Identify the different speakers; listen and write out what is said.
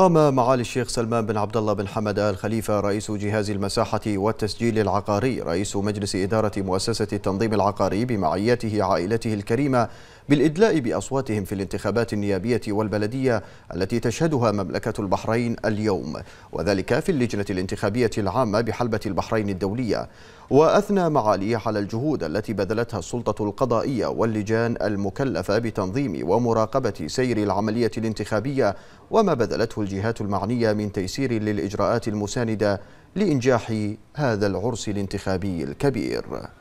Speaker 1: قام معالي الشيخ سلمان بن عبد الله بن حمد آل خليفة رئيس جهاز المساحة والتسجيل العقاري رئيس مجلس إدارة مؤسسة التنظيم العقاري بمعيته عائلته الكريمة بالإدلاء بأصواتهم في الانتخابات النيابية والبلدية التي تشهدها مملكة البحرين اليوم وذلك في اللجنة الانتخابية العامة بحلبة البحرين الدولية وأثنى معاليه على الجهود التي بذلتها السلطة القضائية واللجان المكلفة بتنظيم ومراقبة سير العملية الانتخابية وما بذلته الجهات المعنية من تيسير للإجراءات المساندة لإنجاح هذا العرس الانتخابي الكبير